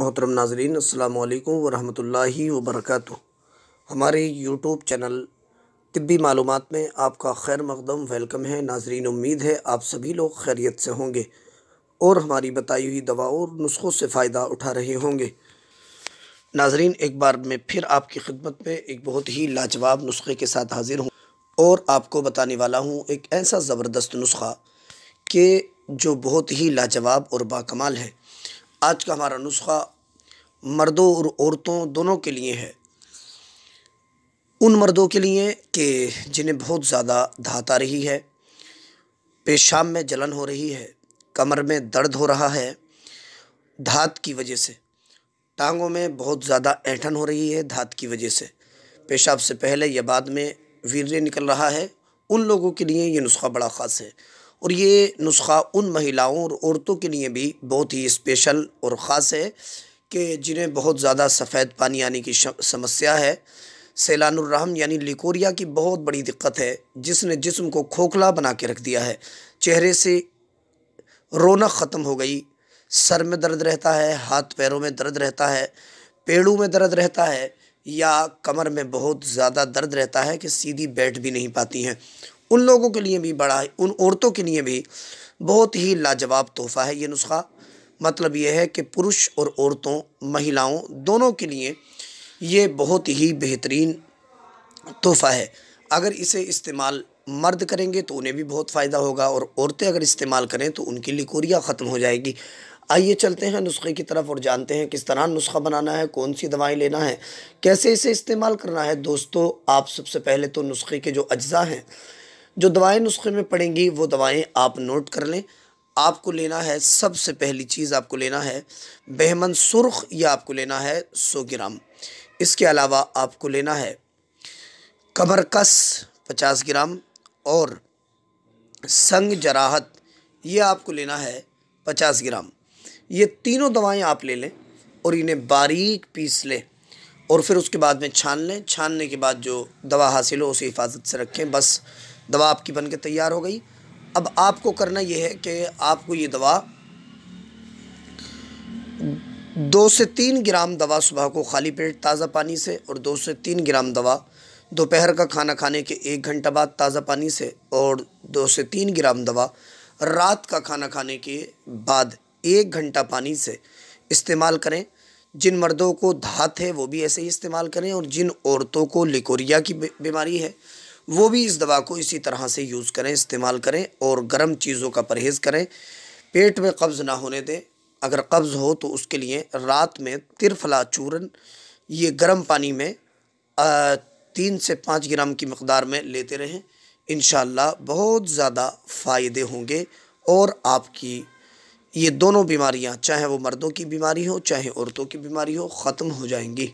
मोहतरम नाजरीन अल्लाम वरहमल वबरक हमारे यूट्यूब चैनल तबी मालूम में आपका खैर मकदम वेलकम है नाजरीन उम्मीद है आप सभी लोग खैरियत से होंगे और हमारी बताई हुई दवा और नुस्खों से फ़ायदा उठा रहे होंगे नाजरीन एक बार मैं फिर आपकी खिदमत में एक बहुत ही लाजवाब नुस्खे के साथ हाजिर हूँ और आपको बताने वाला हूँ एक ऐसा ज़बरदस्त नुस्खा कि जो बहुत ही लाजवाब और बाकमाल है आज का हमारा नुस्खा मर्दों और औरतों दोनों के लिए है उन मर्दों के लिए कि जिन्हें बहुत ज़्यादा धात आ रही है पेशाब में जलन हो रही है कमर में दर्द हो रहा है धात की वजह से टांगों में बहुत ज़्यादा ऐठन हो रही है धात की वजह से पेशाब से पहले या बाद में वीर निकल रहा है उन लोगों के लिए ये नुस्खा बड़ा ख़ास है और ये नुस्खा उन महिलाओं और औरतों के लिए भी बहुत ही स्पेशल और ख़ास है कि जिन्हें बहुत ज़्यादा सफ़ेद पानी आने की समस्या है सैलानरहम यानी लिकोरिया की बहुत बड़ी दिक्कत है जिसने जिसम को खोखला बना के रख दिया है चेहरे से रौनक ख़त्म हो गई सर में दर्द रहता है हाथ पैरों में दर्द रहता है पेड़ों में दर्द रहता है या कमर में बहुत ज़्यादा दर्द रहता है कि सीधी बैठ भी नहीं पाती हैं उन लोगों के लिए भी बड़ा उन औरतों के लिए भी बहुत ही लाजवाब तोहफ़ा है ये नुस्खा मतलब ये है कि पुरुष और औरतों महिलाओं दोनों के लिए ये बहुत ही बेहतरीन तोहफ़ा है अगर इसे इस्तेमाल मर्द करेंगे तो उन्हें भी बहुत फ़ायदा होगा और औरतें अगर इस्तेमाल करें तो उनकी लिकोरिया ख़त्म हो जाएगी आइए चलते हैं नुस्खे की तरफ और जानते हैं किस तरह नुस्खा बनाना है कौन सी दवाएं लेना है कैसे इसे इस्तेमाल करना है दोस्तों आप सबसे पहले तो नुस्खे के जो अज्जा हैं जो दवाएं नुस्खे में पड़ेंगी वो दवाएं आप नोट कर लें आपको लेना है सबसे पहली चीज़ आपको लेना है बहमन सुर्ख या आपको लेना है सौ ग्राम इसके अलावा आपको लेना है कबरकस पचास ग्राम और संग जराहत ये आपको लेना है पचास ग्राम ये तीनों दवाएं आप ले लें और इन्हें बारीक पीस लें और फिर उसके बाद में छान लें छानने के बाद जो दवा हासिल हो उसे हिफाजत से रखें बस दवा आपकी बन के तैयार हो गई अब आपको करना यह है कि आपको ये दवा दो से तीन ग्राम दवा सुबह को खाली पेट ताज़ा पानी से और दो से तीन ग्राम दवा दोपहर का खाना खाने के एक घंटा बाद ताज़ा पानी से और दो से तीन ग्राम दवा रात का खाना खाने के बाद एक घंटा पानी से इस्तेमाल करें जिन मर्दों को धात है वो भी ऐसे ही इस्तेमाल करें और जिन औरतों को लिकोरिया की बीमारी है वो भी इस दवा को इसी तरह से यूज़ करें इस्तेमाल करें और गर्म चीज़ों का परहेज़ करें पेट में कब्ज़ ना होने दें अगर कब्ज़ हो तो उसके लिए रात में तिरफला चूरन ये गर्म पानी में तीन से पाँच ग्राम की मकदार में लेते रहें इन बहुत ज़्यादा फ़ायदे होंगे और आपकी ये दोनों बीमारियाँ चाहे वो मर्दों की बीमारी हो चाहे औरतों की बीमारी हो ख़त्म हो जाएंगी